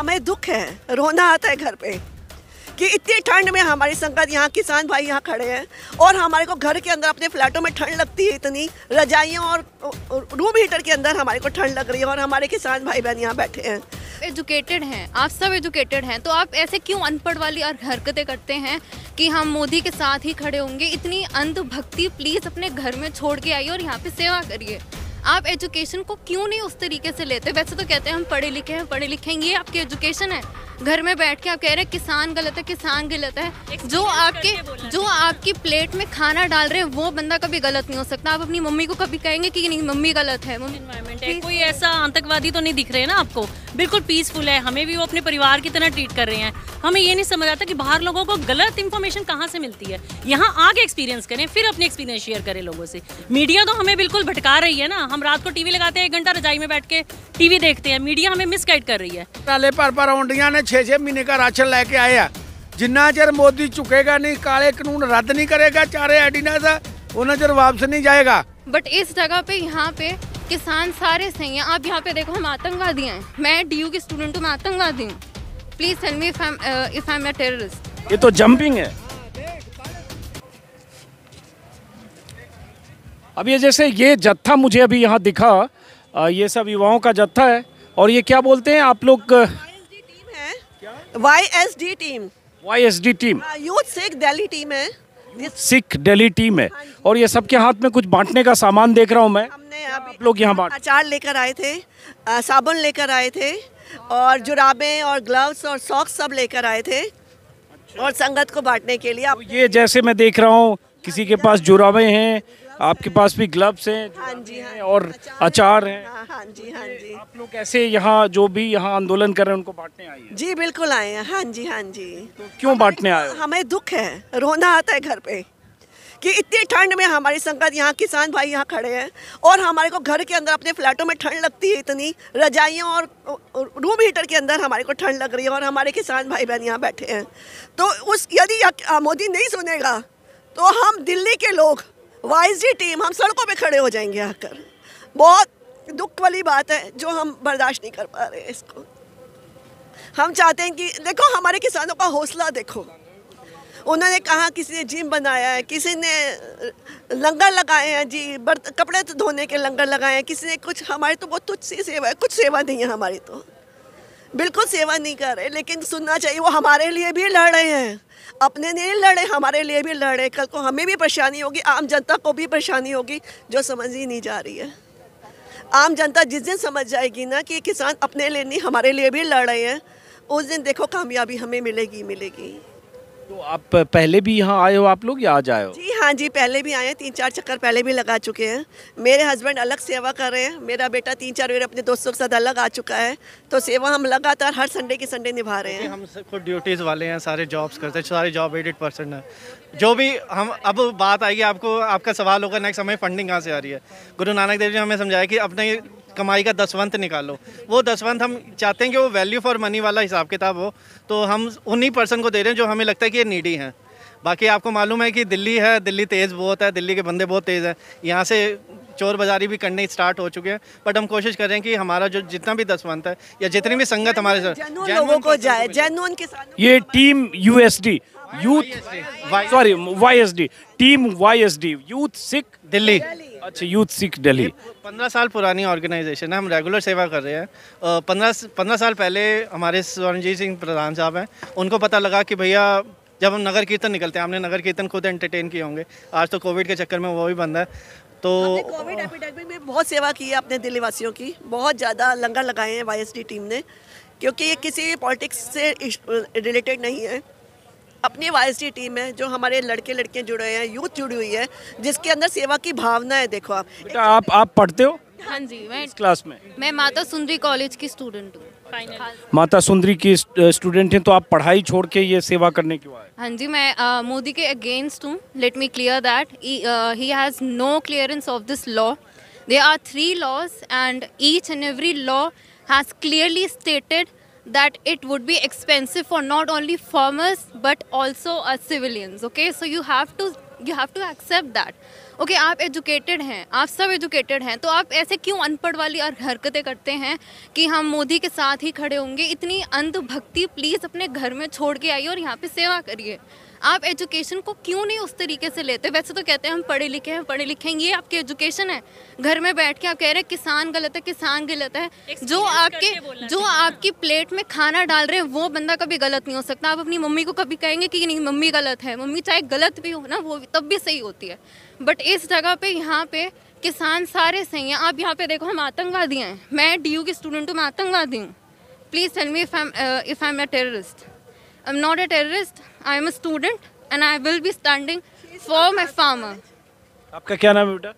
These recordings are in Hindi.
हमें दुख है रोना आता है घर पे कि इतनी ठंड में हमारी संगत यहाँ किसान भाई यहाँ खड़े हैं और हमारे को घर के अंदर अपने फ्लैटों में ठंड लगती है इतनी रजाइयों और रूम हीटर के अंदर हमारे को ठंड लग रही है और हमारे किसान भाई बहन यहाँ बैठे हैं एजुकेटेड हैं आप सब एजुकेटेड हैं तो आप ऐसे क्यों अनपढ़ वाली और हरकतें करते हैं कि हम मोदी के साथ ही खड़े होंगे इतनी अंधभक्ति प्लीज़ अपने घर में छोड़ के आइए और यहाँ पे सेवा करिए आप एजुकेशन को क्यों नहीं उस तरीके से लेते वैसे तो कहते हैं हम पढ़े लिखे हैं पढ़े लिखे ये आपकी एजुकेशन है घर में बैठ के आप कह रहे हैं किसान गलत है किसान गलत है जो आपके जो आपकी प्लेट में खाना डाल रहे हैं वो बंदा कभी गलत नहीं हो सकता आप अपनी मम्मी को कभी कहेंगे कि नहीं मम्मी गलत है मम्मी कोई ऐसा आतंकवादी तो नहीं दिख रहे ना आपको बिल्कुल पीसफुल है हमें भी वो अपने परिवार की तरह ट्रीट कर रहे हैं हमें ये नहीं समझ आता कि बाहर लोगों को गलत इन्फॉर्मेशन कहाँ से मिलती है यहाँ आगे एक्सपीरियंस करें फिर अपने एक्सपीरियंस शेयर करें लोगों से मीडिया तो हमें बिल्कुल भटका रही है ना हम रात को टीवी लगाते हैं एक घंटा रजाई में बैठ के टीवी देखते हैं मीडिया हमें मिस कर रही है पहले पर पर ओंडिया ने छह छह महीने का राशन लेके आए हैं जिन्ना चेर मोदी चुकेगा नहीं काले कानून रद्द नहीं करेगा चारे एडिनस उन्हें चेर वापस नहीं जाएगा बट इस जगह पे यहाँ पे किसान सारे सही हैं आप यहाँ पे देखो हम आतंकवादी हैं मैं डी की स्टूडेंट हूँ मैं आतंकवादी हूँ please send me if I am a terrorist ये तो जंपिंग है अब ये जैसे ये जत्था मुझे अभी यहाँ दिखा ये सब युवाओं का जत्था है और ये क्या बोलते हैं आप लोग Y S D team Y S D team youth Sikh Delhi team है सिख दिल्ली टीम है हाँ और ये सबके हाथ में कुछ बांटने का सामान देख रहा हूँ मैं हमने आप लोग यहाँ बांट अचार लेकर आए थे साबुन लेकर आए थे और जुराबें और ग्लव्स और सॉक्स सब लेकर आए थे अच्छा। और संगत को बांटने के लिए तो ये जैसे मैं देख रहा हूँ किसी के पास जुराबे हैं आपके पास भी ग्लव्स हैं हाँ जी हाँ और अचार हैं हाँ, हाँ जी हाँ तो जी आप लोग कैसे यहाँ जो भी यहाँ आंदोलन कर रहे हैं उनको बांटने आए हैं जी बिल्कुल आए हैं हाँ जी हाँ जी तो क्यों बांटने आए हमें दुख है रोना आता है घर पे कि इतनी ठंड में हमारी संगत यहाँ किसान भाई यहाँ खड़े हैं और हमारे को घर के अंदर अपने फ्लैटों में ठंड लगती है इतनी रजाइयों और रूम हीटर के अंदर हमारे को ठंड लग रही है और हमारे किसान भाई बहन यहाँ बैठे हैं तो उस यदि मोदी नहीं सुनेगा तो हम दिल्ली के लोग वाई टीम हम सड़कों पे खड़े हो जाएंगे आकर बहुत दुख वाली बात है जो हम बर्दाश्त नहीं कर पा रहे इसको हम चाहते हैं कि देखो हमारे किसानों का हौसला देखो उन्होंने कहा किसी ने जिम बनाया है किसी ने लंगर लगाए हैं जी बर्त कपड़े तो धोने के लंगर लगाए हैं किसी ने कुछ हमारी तो बहुत तुच्छ सी सेवा है कुछ सेवा नहीं है हमारी तो बिल्कुल सेवा नहीं कर रहे लेकिन सुनना चाहिए वो हमारे लिए भी लड़ रहे हैं अपने लिए लड़े हमारे लिए भी लड़े कल को हमें भी परेशानी होगी आम जनता को भी परेशानी होगी जो समझ ही नहीं जा रही है आम जनता जिस दिन समझ जाएगी ना कि किसान अपने लिए नहीं हमारे लिए भी लड़ रहे हैं उस दिन देखो कामयाबी हमें मिलेगी मिलेगी तो आप पहले भी यहाँ आए हो आप लोग या आज आए हो जी हाँ जी पहले भी आए हैं तीन चार चक्कर पहले भी लगा चुके हैं मेरे हस्बैंड अलग सेवा कर रहे हैं मेरा बेटा तीन चार बार अपने दोस्तों के साथ अलग आ चुका है तो सेवा हम लगातार हर संडे की संडे निभा रहे हैं हम सब खुद ड्यूटीज़ वाले हैं सारे जॉब्स करते हैं सारे जॉब एडिट पर्सन हैं जो भी हम अब बात आएगी आपको आपका सवाल होगा नेक्स्ट हमें फंडिंग कहाँ से आ रही है गुरु नानक देव जी हमें समझाया कि अपने कमाई का दसवंत निकालो वो दसवंत हम चाहते हैं कि वो वैल्यू फॉर मनी वाला हिसाब किताब हो तो हम उन्हीं पर्सन को दे रहे हैं जो हमें लगता है कि ये नीडी हैं बाकी आपको मालूम है कि दिल्ली है दिल्ली तेज़ बहुत है दिल्ली के बंदे बहुत तेज़ हैं यहाँ से चोर बाजारी भी करने स्टार्ट हो चुके हैं बट हम कोशिश कर रहे हैं कि हमारा जो जितना भी दसवंत है या जितनी भी संगत हमारे साथ लोगों को जाए जैनून के साथ ये team USD youth sorry YSD team YSD youth Sikh Delhi अच्छा यूथ सिख दिल्ली पंद्रह साल पुरानी ऑर्गेनाइजेशन है हम रेगुलर सेवा कर रहे हैं पंद्रह पंद्रह साल पहले हमारे स्वर्णजीत सिंह प्रधान साहब हैं उनको पता लगा कि भैया जब हम नगर कीर्तन निकलते हैं हमने नगर कीर्तन खुद एंटरटेन किए होंगे आज तो कोविड के चक्कर में वो भी बंद है तो कोविड एपिडेमिक में बहुत सेवा की है अपने दिल्ली वासियों की बहुत ज़्यादा लंगर लगाए हैं वाई टीम ने क्योंकि ये किसी पॉलिटिक्स से रिलेटेड नहीं है अपनी वाई टीम है जो हमारे लड़के लड़के जुड़े हैं यूथ जुड़ी हुई है जिसके अंदर सेवा की भावना है देखो आप बेटा आप आप पढ़ते हो हाँ जी मैं क्लास में मैं माता सुंदरी कॉलेज की स्टूडेंट हूँ माता सुंदरी की स्टूडेंट हैं तो आप पढ़ाई छोड़ के ये सेवा करने क्यों आए हाँ जी मैं मोदी के अगेंस्ट हूँ let me clear that he has no clearance of this law they are three laws and each and every law has clearly stated that it would be expensive for not only farmers but also civilians okay so you have to you have to accept that okay आप एजुकेटेड हैं आप सब एजुकेटेड हैं तो आप ऐसे क्यों अनपढ़ वाली और हरकतें करते हैं कि हम मोदी के साथ ही खड़े होंगे इतनी अंधभक्ति प्लीज़ अपने घर में छोड़ के आइए और यहाँ पे सेवा करिए आप एजुकेशन को क्यों नहीं उस तरीके से लेते वैसे तो कहते हैं हम पढ़े लिखे हैं पढ़े लिखे हैं ये आपकी एजुकेशन है घर में बैठ के आप कह रहे हैं किसान गलत है किसान गलत है जो आपके जो आपकी प्लेट में खाना डाल रहे हैं वो बंदा कभी गलत नहीं हो सकता आप अपनी मम्मी को कभी कहेंगे कि नहीं मम्मी गलत है मम्मी चाहे गलत भी हो ना वो तब भी सही होती है बट इस जगह पे यहाँ पे किसान सारे सही हैं आप यहाँ पे देखो हम आतंकवादी हैं मैं डी की स्टूडेंट हूँ मैं आतंकवादी हूँ please tell me if I am a terrorist I am not a terrorist I am a student and I will be standing for my farmer आपका क्या नाम है बेटा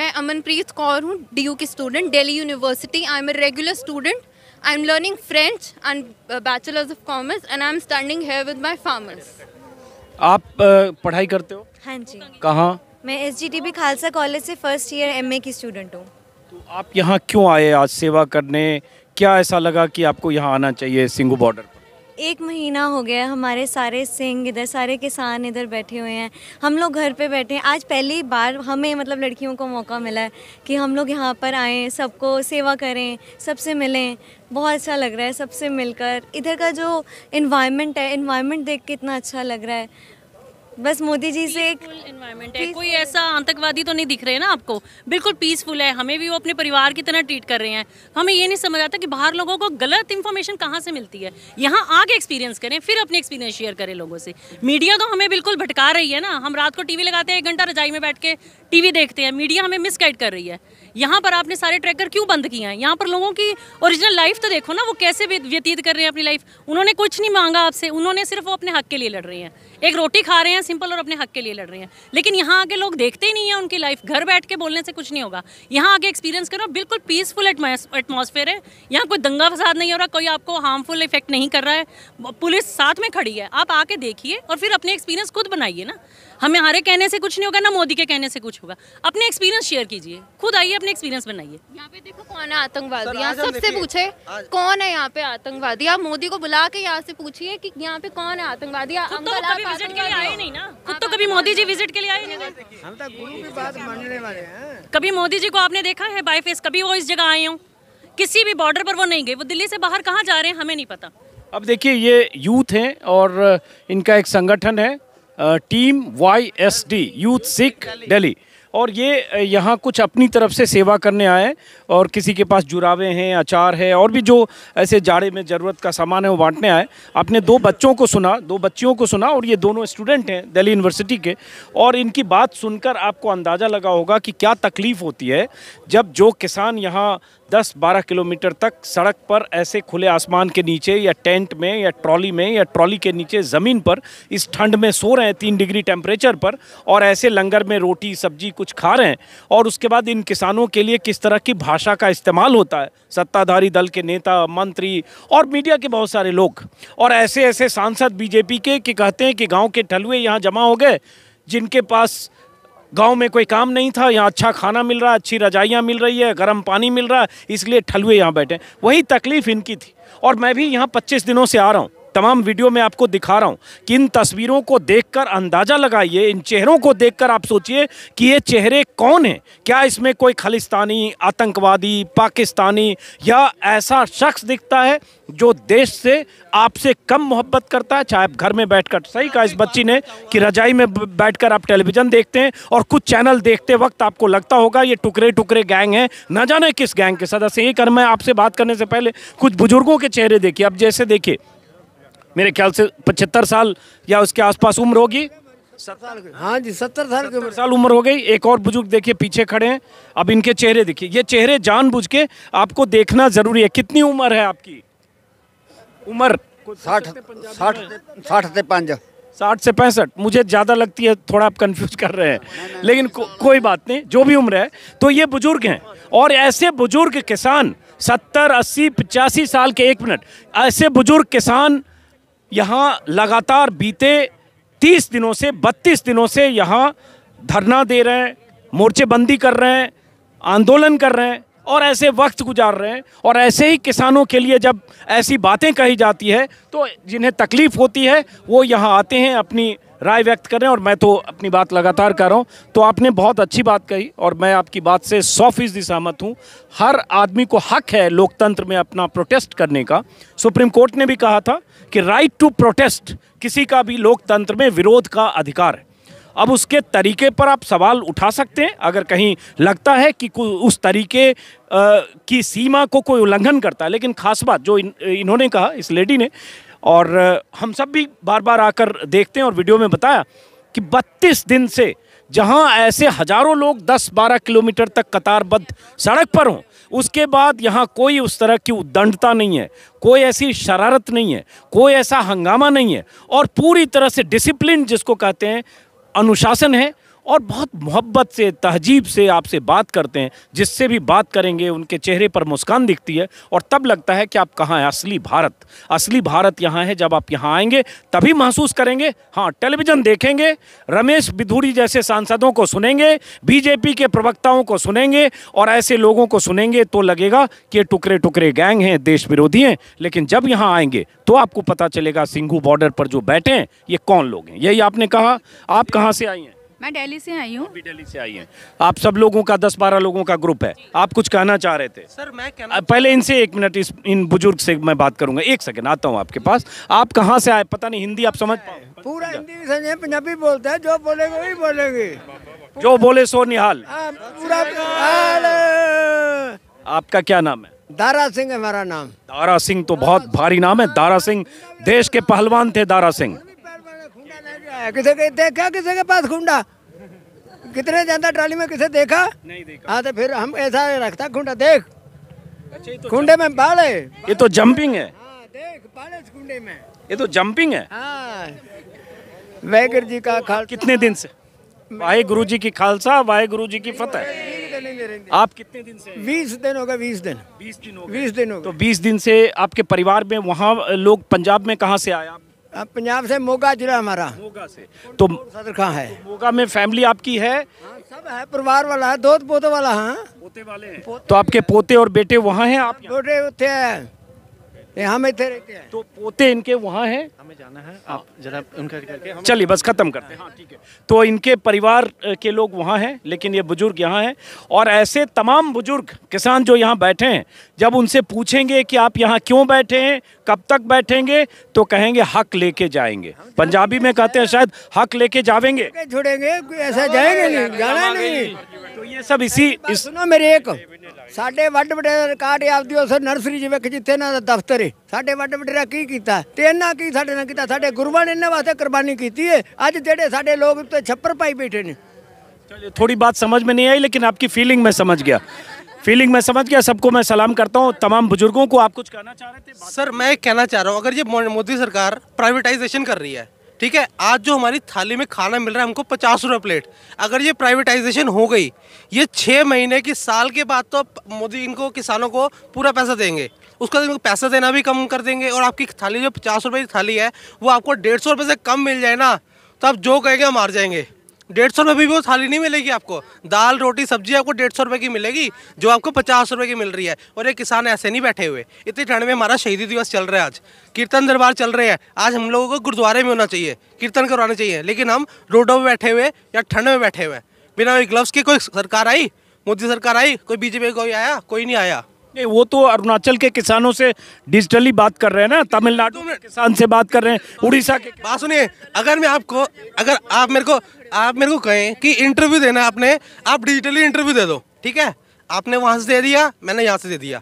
मैं अमनप्रीत कौर हूँ डी की student Delhi university I am a regular student I am learning French and bachelor's of commerce and I am standing here with my farmers आप uh, पढ़ाई करते हो हाँ जी कहाँ मैं एस जी खालसा कॉलेज से फर्स्ट ईयर ए की स्टूडेंट हूँ तो आप यहाँ क्यों आए आज सेवा करने क्या ऐसा लगा कि आपको यहाँ आना चाहिए सिंगू बॉर्डर पर एक महीना हो गया हमारे सारे सिंह इधर सारे किसान इधर बैठे हुए हैं हम लोग घर पे बैठे हैं आज पहली बार हमें मतलब लड़कियों को मौका मिला है कि हम लोग यहाँ पर आएँ सबको सेवा करें सबसे मिलें बहुत अच्छा लग रहा है सबसे मिलकर इधर का जो इन्वायरमेंट है इन्वायरमेंट देख के इतना अच्छा लग रहा है बस मोदी जी से एक इन्वायरमेंट है कोई ऐसा आतंकवादी तो नहीं दिख रहे ना आपको बिल्कुल पीसफुल है हमें भी वो अपने परिवार की तरह ट्रीट कर रहे हैं हमें ये नहीं समझ आता कि बाहर लोगों को गलत इन्फॉर्मेशन कहाँ से मिलती है यहाँ आके एक्सपीरियंस करें फिर अपने एक्सपीरियंस शेयर करें लोगों से मीडिया तो हमें बिल्कुल भटका रही है ना हम रात को टीवी लगाते हैं एक घंटा रजाई में बैठ के टीवी देखते हैं मीडिया हमें मिस कर रही है यहाँ पर आपने सारे ट्रैकर क्यों बंद किए हैं यहाँ पर लोगों की ओरिजिनल लाइफ तो देखो ना वो कैसे व्यतीत कर रहे हैं अपनी लाइफ उन्होंने कुछ नहीं मांगा आपसे उन्होंने सिर्फ वो अपने हक के लिए लड़ रहे हैं एक रोटी खा रहे हैं सिंपल और अपने हक के लिए लड़ रहे हैं लेकिन यहाँ आके लोग देखते ही नहीं है उनकी लाइफ घर बैठ के बोलने से कुछ नहीं होगा यहाँ आके एक्सपीरियंस करो बिल्कुल पीसफुल एटमोसफेयर है यहाँ कोई दंगा फसाद नहीं हो रहा कोई आपको हार्मफुल इफेक्ट नहीं कर रहा है पुलिस साथ में खड़ी है आप आके देखिए और फिर अपने एक्सपीरियंस खुद बनाइए ना हमें हमारे कहने से कुछ नहीं होगा ना मोदी के कहने से कुछ होगा अपने एक्सपीरियंस शेयर कीजिए खुद आइए अपने एक्सपीरियंस बनाइए यहाँ पे देखो कौन है आतंकवादी यहाँ सबसे पूछे कौन है यहाँ पे आतंकवादी आप मोदी को बुला के यहाँ से पूछिए कि यहाँ पे कौन है आतंकवादी तो खुद तो कभी विजिट के लिए आए नहीं ना खुद तो कभी मोदी जी विजिट के लिए आए नहीं कभी मोदी जी को आपने देखा है बाई फेस कभी वो इस जगह आए हो किसी भी बॉर्डर पर वो नहीं गए वो दिल्ली से बाहर कहाँ जा रहे हैं हमें नहीं पता अब देखिए ये यूथ हैं और इनका एक संगठन है team Y S D youth Sikh Delhi और ये यहाँ कुछ अपनी तरफ से सेवा करने आए और किसी के पास जुरावे हैं अचार है और भी जो ऐसे जाड़े में ज़रूरत का सामान है वो बांटने आए आपने दो बच्चों को सुना दो बच्चियों को सुना और ये दोनों स्टूडेंट हैं दिल्ली यूनिवर्सिटी के और इनकी बात सुनकर आपको अंदाज़ा लगा होगा कि क्या तकलीफ़ होती है जब जो किसान यहाँ 10-12 किलोमीटर तक सड़क पर ऐसे खुले आसमान के नीचे या टेंट में या ट्रॉली में या ट्रॉली के नीचे ज़मीन पर इस ठंड में सो रहे हैं तीन डिग्री टेम्परेचर पर और ऐसे लंगर में रोटी सब्जी कुछ खा रहे हैं और उसके बाद इन किसानों के लिए किस तरह की भाषा का इस्तेमाल होता है सत्ताधारी दल के नेता मंत्री और मीडिया के बहुत सारे लोग और ऐसे ऐसे सांसद बीजेपी के कि कहते हैं कि गाँव के ठलुए यहाँ जमा हो गए जिनके पास गांव में कोई काम नहीं था यहाँ अच्छा खाना मिल रहा अच्छी रजाइयाँ मिल रही है गर्म पानी मिल रहा है इसलिए ठलुए यहाँ बैठे वही तकलीफ़ इनकी थी और मैं भी यहाँ पच्चीस दिनों से आ रहा हूँ तमाम वीडियो में आपको दिखा रहा हूँ कि इन तस्वीरों को देखकर अंदाज़ा लगाइए इन चेहरों को देखकर आप सोचिए कि ये चेहरे कौन हैं क्या इसमें कोई खालिस्तानी आतंकवादी पाकिस्तानी या ऐसा शख्स दिखता है जो देश से आपसे कम मोहब्बत करता है चाहे आप घर में बैठकर सही कहा इस बच्ची ने कि रजाई में बैठकर आप टेलीविज़न देखते हैं और कुछ चैनल देखते वक्त आपको लगता होगा ये टुकड़े टुकड़े गैंग हैं ना जाने किस गैंग के सदस्य ये कर मैं आपसे बात करने से पहले कुछ बुज़ुर्गों के चेहरे देखिए अब जैसे देखिए मेरे ख्याल से पचहत्तर साल या उसके आसपास उम्र होगी हाँ जी सत्तर साल सत्तर साल उम्र हो गई एक और बुजुर्ग देखिए पीछे खड़े हैं अब इनके चेहरे देखिए ये चेहरे जानबूझ के आपको देखना जरूरी है कितनी उम्र है आपकी उम्र साठ साठ साठ से पाँच साठ से पैंसठ मुझे ज़्यादा लगती है थोड़ा आप कंफ्यूज कर रहे हैं लेकिन को, कोई बात नहीं जो भी उम्र है तो ये बुजुर्ग हैं और ऐसे बुजुर्ग किसान सत्तर अस्सी पचासी साल के एक मिनट ऐसे बुजुर्ग किसान यहाँ लगातार बीते तीस दिनों से बत्तीस दिनों से यहाँ धरना दे रहे हैं मोर्चेबंदी कर रहे हैं आंदोलन कर रहे हैं और ऐसे वक्त गुजार रहे हैं और ऐसे ही किसानों के लिए जब ऐसी बातें कही जाती है तो जिन्हें तकलीफ़ होती है वो यहाँ आते हैं अपनी राय व्यक्त करें और मैं तो अपनी बात लगातार कर रहा हूँ तो आपने बहुत अच्छी बात कही और मैं आपकी बात से सौ फीसदी सहमत हूँ हर आदमी को हक है लोकतंत्र में अपना प्रोटेस्ट करने का सुप्रीम कोर्ट ने भी कहा था कि राइट टू प्रोटेस्ट किसी का भी लोकतंत्र में विरोध का अधिकार है अब उसके तरीके पर आप सवाल उठा सकते हैं अगर कहीं लगता है कि उस तरीके की सीमा को कोई उल्लंघन करता है लेकिन खास बात जो इन, इन्होंने कहा इस लेडी ने और हम सब भी बार बार आकर देखते हैं और वीडियो में बताया कि 32 दिन से जहां ऐसे हजारों लोग 10-12 किलोमीटर तक कतारबद्ध सड़क पर हों उसके बाद यहाँ कोई उस तरह की उद्दंडता नहीं है कोई ऐसी शरारत नहीं है कोई ऐसा हंगामा नहीं है और पूरी तरह से डिसिप्लिन जिसको कहते हैं अनुशासन है और बहुत मोहब्बत से तहजीब से आपसे बात करते हैं जिससे भी बात करेंगे उनके चेहरे पर मुस्कान दिखती है और तब लगता है कि आप कहाँ हैं असली भारत असली भारत यहाँ है जब आप यहाँ आएंगे तभी महसूस करेंगे हाँ टेलीविज़न देखेंगे रमेश बिधूरी जैसे सांसदों को सुनेंगे बीजेपी के प्रवक्ताओं को सुनेंगे और ऐसे लोगों को सुनेंगे तो लगेगा कि ये टुकड़े टुकड़े गैंग हैं देश विरोधी हैं लेकिन जब यहाँ आएंगे तो आपको पता चलेगा सिंघू बॉर्डर पर जो बैठे हैं ये कौन लोग हैं यही आपने कहा आप कहाँ से आई हैं मैं दिल्ली से आई हूँ दिल्ली से आई हैं आप सब लोगों का दस बारह लोगों का ग्रुप है आप कुछ कहना चाह रहे थे सर मैं कहना पहले इनसे एक मिनट इस इन बुजुर्ग से मैं बात करूंगा एक सेकंड आता हूँ आपके पास आप कहाँ से आए पता नहीं हिंदी आप समझ पाओ पूरा हिंदी समझे पंजाबी बोलते है जो बोलेंगे वही बोलेंगे जो बोले सो हाँ, निहाल आपका क्या नाम है दारा सिंह है मेरा नाम दारा सिंह तो बहुत भारी नाम है दारा सिंह देश के पहलवान थे दारा सिंह किसी के देखा किसी के पास गुंडा कितने जनता ट्राली में किसे देखा नहीं देखा हाँ तो फिर हम ऐसा रखता गुंडा देख कुंडे अच्छा, तो में बाल है ये तो जंपिंग है हाँ, देख में ये तो जंपिंग है हाँ। जी का खाल कितने दिन से वाहे गुरु जी की खालसा वाहे गुरु जी की फतेह आप कितने दिन से बीस दिन होगा बीस दिन बीस दिन होगा बीस दिन होगा तो बीस दिन से आपके परिवार में वहाँ लोग पंजाब में कहाँ से आए आप पंजाब से मोगा जिला हमारा मोगा से तो, तो सदर खां है तो मोगा में फैमिली आपकी है हाँ, सब है परिवार वाला है दो पोते वाला है पोते वाले हैं पोते तो आपके पोते और बेटे वहाँ हैं आप हाँ, बेटे होते हैं हम इतने रहते हैं तो पोते इनके वहाँ हैं में जाना है आप हाँ। जरा उनका करके चलिए बस ख़त्म करते हैं हाँ ठीक है तो इनके परिवार के लोग वहाँ हैं लेकिन ये बुज़ुर्ग यहाँ हैं और ऐसे तमाम बुज़ुर्ग किसान जो यहाँ बैठे हैं जब उनसे पूछेंगे कि आप यहाँ क्यों बैठे हैं कब तक बैठेंगे तो कहेंगे हक लेके जाएंगे पंजाबी में कहते हैं शायद हक लेके जावेंगे छोड़ेंगे ऐसा जाएंगे नहीं जाना नहीं तो ये सब इसी सुनो मेरे एक साढ़े ਵੱਡ ਵਡੇਰੇ ਕਾਰਡ आप ਉਸ जिम्मे जितने दफ्तर है साढ़े ਦਫ਼ਤਰ वडेरा की किया तो इन्हें की साढ़े ना ਕੀਤਾ ਸਾਡੇ ਗੁਰੂਆਂ ਨੇ ਇਹਨਾਂ ਵਾਸਤੇ ਕੁਰਬਾਨੀ ਕੀਤੀ है ਅੱਜ जेडे साढ़े लोग तो छप्पर पाई बैठे ने चलिए थोड़ी बात समझ में नहीं आई लेकिन आपकी फीलिंग में समझ गया फीलिंग मैं समझ गया सबको मैं सलाम करता हूँ तमाम बुजुर्गों को आप कुछ कहना चाह रहे थे सर मैं कहना चाह रहा हूँ अगर ये मोदी सरकार प्राइवेटाइजेशन कर रही है ठीक है आज जो हमारी थाली में खाना मिल रहा है हमको पचास रुपये प्लेट अगर ये प्राइवेटाइजेशन हो गई ये छः महीने की साल के बाद तो मोदी इनको किसानों को पूरा पैसा देंगे उसका तो पैसा देना भी कम कर देंगे और आपकी थाली जो पचास रुपये की थाली है वो आपको डेढ़ सौ रुपये से कम मिल जाए ना तो आप जो कहेंगे हम हार जाएंगे डेढ़ सौ रुपये भी वो थाली नहीं मिलेगी आपको दाल रोटी सब्जी आपको डेढ़ सौ रुपये की मिलेगी जो आपको पचास रुपये की मिल रही है और ये किसान ऐसे नहीं बैठे हुए इतनी ठंड में हमारा शहीदी दिवस चल रहा है आज कीर्तन दरबार चल रहे हैं आज हम लोगों को गुरुद्वारे में होना चाहिए कीर्तन करवाना चाहिए लेकिन हम रोडों में बैठे हुए या ठंड में बैठे हुए बिना ग्लव्स के कोई सरकार आई मोदी सरकार आई कोई बीजेपी कोई आया कोई नहीं आया नहीं वो तो अरुणाचल के किसानों से डिजिटली बात कर रहे हैं ना तमिलनाडु में किसान से बात कर रहे हैं उड़ीसा के बात सुनिए अगर मैं आपको अगर आप मेरे को आप मेरे को कहें कि इंटरव्यू देना आपने आप डिजिटली इंटरव्यू दे दो ठीक है आपने वहाँ से दे दिया मैंने यहाँ से दे दिया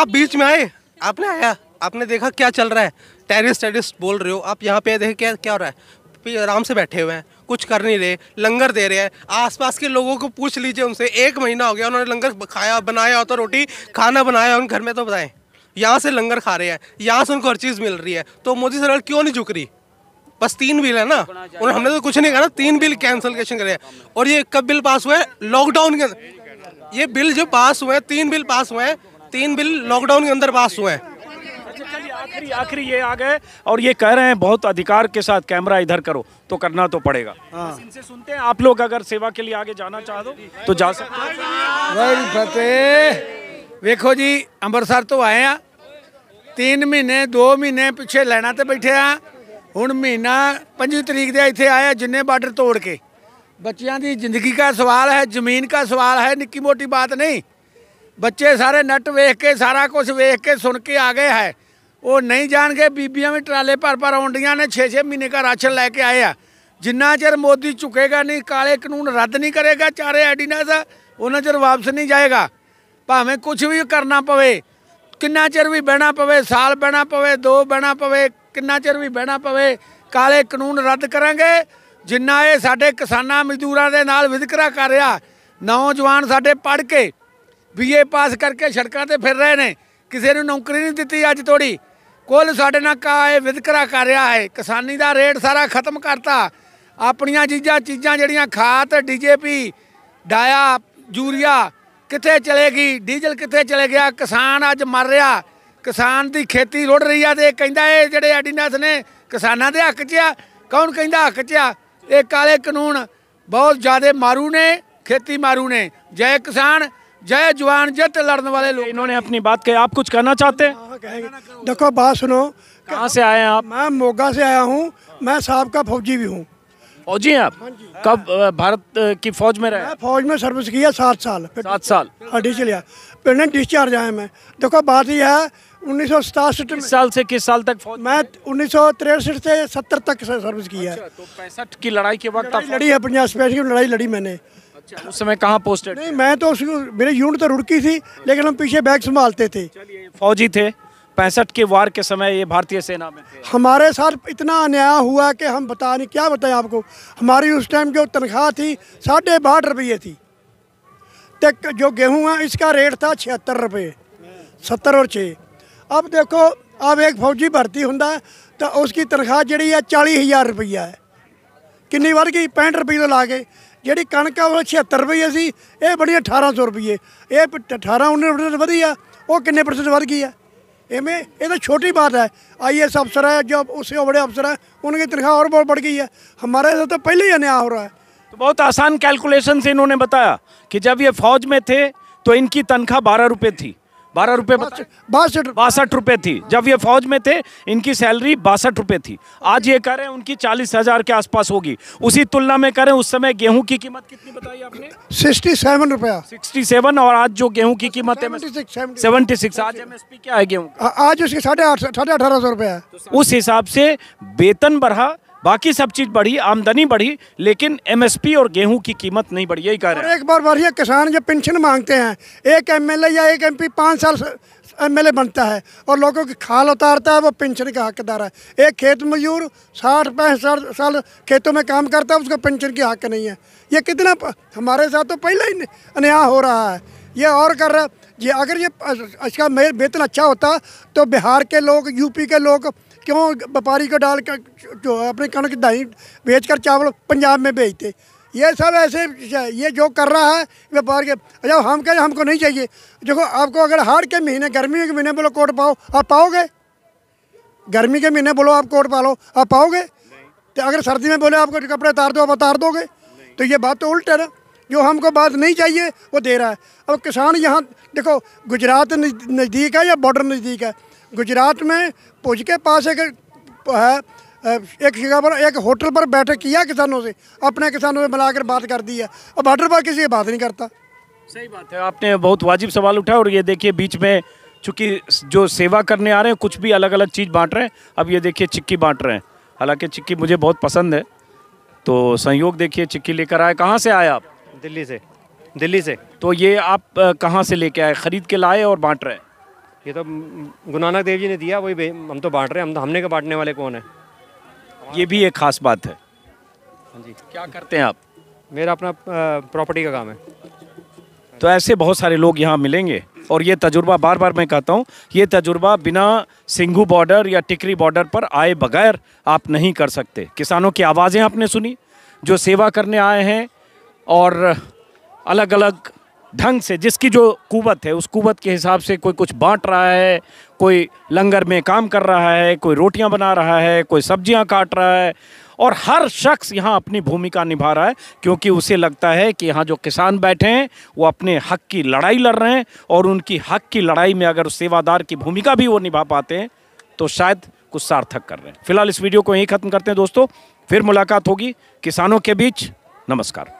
आप बीच में आए आपने आया आपने देखा क्या चल रहा है टेरिस टेरिस बोल रहे हो आप यहाँ पे देखे क्या क्या हो रहा है पे आराम से बैठे हुए हैं कुछ कर नहीं रहे लंगर दे रहे हैं आसपास के लोगों को पूछ लीजिए उनसे एक महीना हो गया उन्होंने लंगर खाया बनाया हो तो रोटी खाना बनाया उन घर में तो बताएं यहाँ से लंगर खा रहे हैं यहाँ से उनको हर चीज़ मिल रही है तो मोदी सरकार क्यों नहीं झुक रही बस तीन बिल है ना और हमने तो कुछ नहीं कहा ना तीन बिल कैसे करे और ये कब बिल पास हुए लॉकडाउन के अंदर ये बिल जो पास हुए हैं तीन बिल पास हुए हैं तीन बिल लॉकडाउन के अंदर पास हुए हैं आखिरी आखिरी ये आ गए और ये कह रहे हैं बहुत अधिकार के साथ कैमरा इधर करो तो करना तो पड़ेगा हाँ। इनसे सुनते हैं आप लोग अगर सेवा के लिए आगे जाना चाह दो तो जा सकते वेखो जी अमृतसर तो आए हैं तीन महीने दो महीने पिछले लाइना तो बैठे हाँ हूँ महीना पंजी तरीक इतने आया जिन्हें बार्डर तोड़ के बच्चों की जिंदगी का सवाल है जमीन का सवाल है निकी मोटी बात नहीं बच्चे सारे नट वेख के सारा कुछ वेख के सुन के आ गए हैं ਉਹ ਨਹੀਂ ਜਾਣਗੇ ਬੀਬੀਆਂ ਵੀ ਟਰਾਲੇ ਭਰ ਭਰ ਆਉਂਦੀਆਂ ਨੇ 6-6 ਮਹੀਨੇ ਦਾ ਰਾਸ਼ਨ ਲੈ ਕੇ ਆਏ ਆ ਜਿੰਨਾ ਚਿਰ ਮੋਦੀ ਝੁਕੇਗਾ ਨਹੀਂ ਕਾਲੇ ਕਾਨੂੰਨ ਰੱਦ ਨਹੀਂ ਕਰੇਗਾ ਚਾਰੇ ਐਡੀਨਸ ਉਹਨਾਂ ਚਿਰ ਵਾਪਸ ਨਹੀਂ ਜਾਏਗਾ ਭਾਵੇਂ ਕੁਝ ਵੀ ਕਰਨਾ ਪਵੇ ਕਿੰਨਾ ਚਿਰ ਵੀ ਬਹਿਣਾ ਪਵੇ ਸਾਲ ਬਹਿਣਾ ਪਵੇ ਦੋ ਬਹਿਣਾ ਪਵੇ ਕਿੰਨਾ ਚਿਰ ਵੀ ਬਹਿਣਾ ਪਵੇ ਕਾਲੇ ਕਾਨੂੰਨ ਰੱਦ ਕਰਾਂਗੇ ਜਿੰਨਾ ਇਹ ਸਾਡੇ ਕਿਸਾਨਾਂ ਮਜ਼ਦੂਰਾਂ ਦੇ ਨਾਲ ਵਿਦਕਰਾ ਕਰ ਰਿਹਾ ਨੌਜਵਾਨ ਸਾਡੇ ਪੜ ਕੇ ਬੀਏ ਪਾਸ ਕਰਕੇ ਸੜਕਾਂ ਤੇ ਫਿਰ ਰਹੇ ਨੇ ਕਿਸੇ ਨੂੰ ਨੌਕਰੀ ਨਹੀਂ ਦਿੱਤੀ ਅੱਜ ਤੋੜੀ ਕੁੱਲ ਸਾਡੇ ਨਾਲ ਕਾਏ ਵਿਦਕਰਾ ਕਰ ਰਿਹਾ ਹੈ ਕਿਸਾਨੀ ਦਾ ਰੇਟ ਸਾਰਾ ਖਤਮ ਕਰਤਾ ਆਪਣੀਆਂ ਚੀਜ਼ਾਂ ਚੀਜ਼ਾਂ ਜਿਹੜੀਆਂ ਖਾਤ ਡੀਜੇਪੀ ਡਾਇਆ ਯੂਰੀਆ ਕਿੱਥੇ ਚਲੇਗੀ ਡੀਜ਼ਲ ਕਿੱਥੇ ਚਲੇ ਗਿਆ ਕਿਸਾਨ ਅੱਜ ਮਰ ਰਿਹਾ ਕਿਸਾਨ ਦੀ ਖੇਤੀ ਰੁੜ ਰਹੀ ਆ ਤੇ ਕਹਿੰਦਾ ਇਹ ਜਿਹੜੇ ਐਡੀਨੈਸ ਨੇ ਕਿਸਾਨਾਂ ਦੇ ਹੱਕ 'ਚ ਆ ਕੌਣ ਕਹਿੰਦਾ ਹੱਕ 'ਚ ਆ ਇਹ ਕਾਲੇ ਕਾਨੂੰਨ ਬਹੁਤ ਜ਼ਿਆਦਾ ਮਾਰੂ ਨੇ ਖੇਤੀ ਮਾਰੂ ਨੇ ਜੈ ਕਿਸਾਨ जय जवान जय लड़ने वाले लोग इन्होंने अपनी बात कही आप कुछ कहना चाहते हैं हाँ, देखो बात सुनो कहाँ से आए हैं आप मैं मोगा से आया हूँ मैं साहब का फौजी भी हूँ फौजी हैं आप हाँ कब भारत की फौज में रहे फौज में सर्विस किया सात साल सात साल हड्डी से लिया पहले डिस्चार्ज आया मैं देखो बात यह है उन्नीस किस साल से किस साल तक मैं उन्नीस से सत्तर तक सर्विस किया है अच्छा, तो पैंसठ की लड़ाई के वक्त लड़ी है पंजाब स्पेशल लड़ाई लड़ी मैंने अच्छा उस समय कहाँ पोस्टेड नहीं मैं तो मेरे यूनिट तो रुड़की थी लेकिन हम पीछे बैग संभालते थे फौजी थे पैंसठ के वार के समय ये भारतीय सेना में थे हमारे साथ इतना अन्याय हुआ कि हम बता नहीं क्या बताएं आपको हमारी उस टाइम जो तनख्वाह थी साढ़े बाहठ रुपये थी तक जो गेहूँ है इसका रेट था छिहत्तर रुपये सत्तर और छः अब देखो अब एक फौजी भर्ती होंगे तो उसकी तनख्वाह जी है चालीस हज़ार रुपया है किन्नी बढ़ गई पैंठ रुपये तो ला गए जी है वो ਆ रुपये 76 ਰੁਪਏ बनी अठारह सौ रुपये ये अठारह उन्नीस प्रतिशत वही है वो किन्ने प्रतिशत ਵਧ गई है इमें यह तो छोटी बात है आई एस अफसर है जो उससे बड़े अफसर हैं उनकी तनख्वाह और बहुत बढ़ गई है हमारे साथ तो पहले ही अन्याय हो रहा है तो बहुत आसान कैलकुलेशन से इन्होंने बताया कि जब ये फौज में थे तो इनकी तनख्वाह बारह रुपये थी बारह रुपए बासठ बासठ रुपए थी जब ये फौज में थे इनकी सैलरी बासठ रुपए थी आज ये कह रहे हैं उनकी चालीस हज़ार के आसपास होगी उसी तुलना में करें उस समय गेहूं की कीमत कितनी बताई आपने सिक्सटी सेवन रुपया सिक्सटी सेवन और आज जो गेहूं की कीमत है सेवेंटी सिक्स आज एम क्या है गेहूँ आज उसकी साढ़े आठ साढ़े अठारह सौ रुपया उस हिसाब से वेतन बढ़ा बाकी सब चीज़ बढ़ी आमदनी बढ़ी लेकिन एमएसपी और गेहूं की कीमत नहीं बढ़ी यही कह रहे हैं एक बार बढ़िया किसान जब पेंशन मांगते हैं एक एमएलए या एक एमपी पाँच साल एमएलए बनता है और लोगों की खाल उतारता है वो पेंशन का हकदार है एक खेत मजदूर साठ पैंसठ साल खेतों में काम करता है उसका पेंशन की हक नहीं है ये कितना हमारे साथ तो पहले ही अन्याय हो रहा है ये और कर रहा है ये अगर ये इसका वेतन अच्छा होता तो बिहार के लोग यूपी के लोग क्यों व्यापारी को डाल कर जो अपने कणक दही बेच कर चावल पंजाब में बेचते ये सब ऐसे ये जो कर रहा है व्यापार के अच्छा हम कहें हमको नहीं चाहिए देखो आपको अगर हार के महीने गर्मी के महीने बोलो कोट पाओ आप पाओगे गर्मी के महीने बोलो आप कोट पा लो आप पाओगे तो अगर सर्दी में बोले आपको कपड़े उतार दो आप उतार दोगे तो ये बात तो उल्ट है ना जो हमको बात नहीं चाहिए वो दे रहा है अब किसान यहाँ देखो गुजरात नज़दीक है या बॉर्डर नज़दीक है गुजरात में पुज के पास एक है एक जगह पर एक होटल पर बैठक किया किसानों से अपने किसानों से मिलाकर बात कर दी है और बॉर्डर पर किसी से बात नहीं करता सही बात है आपने बहुत वाजिब सवाल उठाया और ये देखिए बीच में चूँकि जो सेवा करने आ रहे हैं कुछ भी अलग अलग चीज़ बाँट रहे हैं अब ये देखिए चिक्की बाँट रहे हैं हालांकि चिक्की मुझे बहुत पसंद है तो संयोग देखिए चिक्की लेकर आए कहाँ से आए आप दिल्ली से दिल्ली से तो ये आप कहाँ से लेके आए ख़रीद के लाए और बांट रहे हैं ये तो गुरु नानक देव जी ने दिया वही हम तो बांट रहे हैं हम तो, हमने के बांटने वाले कौन है ये भी एक ख़ास बात है हाँ जी क्या करते हैं आप मेरा अपना प्रॉपर्टी का काम है तो ऐसे बहुत सारे लोग यहाँ मिलेंगे और ये तजुर्बा बार बार मैं कहता हूँ ये तजुर्बा बिना सिंघू बॉर्डर या टिकरी बॉर्डर पर आए बगैर आप नहीं कर सकते किसानों की आवाज़ें आपने सुनी जो सेवा करने आए हैं और अलग अलग ढंग से जिसकी जो कुवत है उस कुवत के हिसाब से कोई कुछ बांट रहा है कोई लंगर में काम कर रहा है कोई रोटियां बना रहा है कोई सब्जियां काट रहा है और हर शख्स यहाँ अपनी भूमिका निभा रहा है क्योंकि उसे लगता है कि यहाँ जो किसान बैठे हैं वो अपने हक की लड़ाई लड़ रहे हैं और उनकी हक की लड़ाई में अगर सेवादार की भूमिका भी वो निभा पाते हैं तो शायद कुछ सार्थक कर रहे हैं फिलहाल इस वीडियो को यहीं ख़त्म करते हैं दोस्तों फिर मुलाकात होगी किसानों के बीच नमस्कार